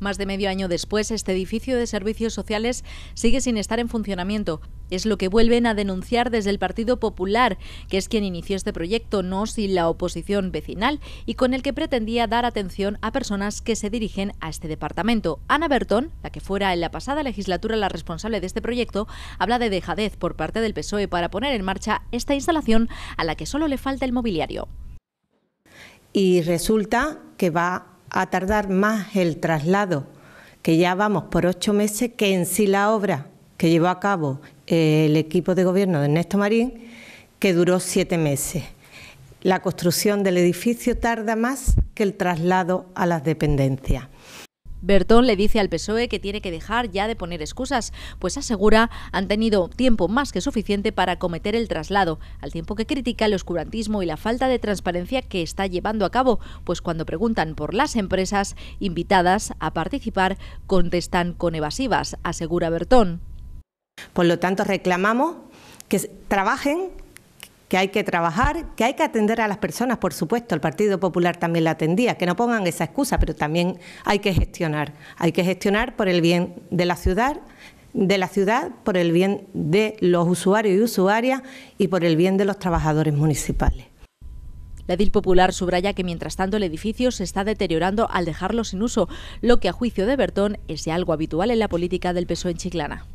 Más de medio año después, este edificio de servicios sociales sigue sin estar en funcionamiento. Es lo que vuelven a denunciar desde el Partido Popular, que es quien inició este proyecto, no sin la oposición vecinal, y con el que pretendía dar atención a personas que se dirigen a este departamento. Ana Bertón, la que fuera en la pasada legislatura la responsable de este proyecto, habla de dejadez por parte del PSOE para poner en marcha esta instalación a la que solo le falta el mobiliario. Y resulta que va a tardar más el traslado, que ya vamos por ocho meses, que en sí la obra que llevó a cabo eh, el equipo de gobierno de Ernesto Marín, que duró siete meses. La construcción del edificio tarda más que el traslado a las dependencias. Bertón le dice al PSOE que tiene que dejar ya de poner excusas, pues asegura han tenido tiempo más que suficiente para cometer el traslado, al tiempo que critica el oscurantismo y la falta de transparencia que está llevando a cabo, pues cuando preguntan por las empresas invitadas a participar contestan con evasivas, asegura Bertón. Por lo tanto, reclamamos que trabajen que hay que trabajar, que hay que atender a las personas, por supuesto, el Partido Popular también la atendía, que no pongan esa excusa, pero también hay que gestionar, hay que gestionar por el bien de la ciudad, de la ciudad, por el bien de los usuarios y usuarias y por el bien de los trabajadores municipales. La edil popular subraya que mientras tanto el edificio se está deteriorando al dejarlo sin uso, lo que a juicio de Bertón es algo habitual en la política del PSOE en Chiclana.